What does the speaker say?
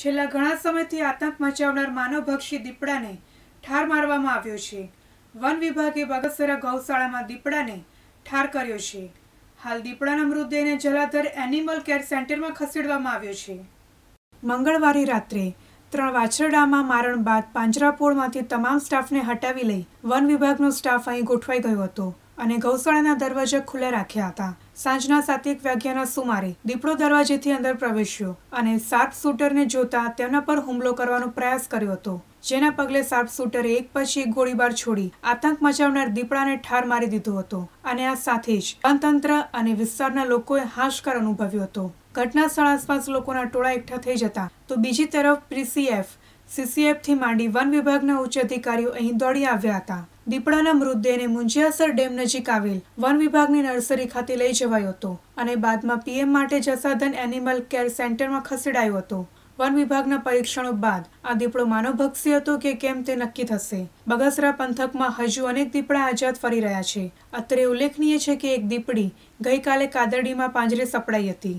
છેલ્લા ઘણા સમયથી આતંક મચાવનાર માનવભક્ષી દીપડાને ઠાર મારવામાં આવ્યો છે વન વિભાગે બગસરા ગૌશાળામાં દીપડાને ઠાર કર્યો છે હાલ દીપડાના મૃતદેહને જલાધર એનિમલ કેર સેન્ટરમાં ખસેડવામાં આવ્યો છે મંગળવારે રાત્રે ત્રણ વાછરડામાં મારણ બાદ પાંજરાપોળમાંથી તમામ સ્ટાફને હટાવી લઈ વન વિભાગનો સ્ટાફ અહીં ગોઠવાઈ ગયો હતો અને ગૌશાળાના દરવાજા ખુલ્લા રાખ્યા હતા સાંજના સાતેક વાગ્યાના સુમારે દીપડો દરવાજેથી અંદર પ્રવેશ્યો અને સાત શૂટરને જોતા તેમના પર હુમલો કરવાનો પ્રયાસ કર્યો હતો જેના પગલે સાત શૂટરે એક પછી એક ગોળીબાર છોડી આતંક મચાવનાર દીપડાને ઠાર મારી દીધો હતો અને આ સાથે જ વનતંત્ર અને વિસ્તારના લોકોએ હાશકાર અનુભવ્યો હતો ઘટના સ્થળ આસપાસ લોકોના ટોળા એકઠા થઈ જતા તો બીજી તરફ પીસીએફ સીસીએફથી માંડી વન વિભાગના ઉચ્ચ અધિકારીઓ અહીં દોડી આવ્યા હતા દીપડાના મૃતદેહને મુંજિયાસર ડેમ નજીક આવેલ વન વિભાગની નર્સરી ખાતે લઈ જવાયો હતો અને બાદમાં પીએમ માટે જસાધન એનિમલ કેર સેન્ટરમાં ખસેડાયો હતો વન વિભાગના પરીક્ષણો બાદ આ દીપડો માનવભક્ષી હતો કે કેમ તે નક્કી થશે બગસરા પંથકમાં હજુ અનેક દીપડા આઝાદ ફરી રહ્યા છે અત્રે ઉલ્લેખનીય છે કે એક દીપડી ગઈકાલે કાદરડીમાં પાંજરે સપડાઈ હતી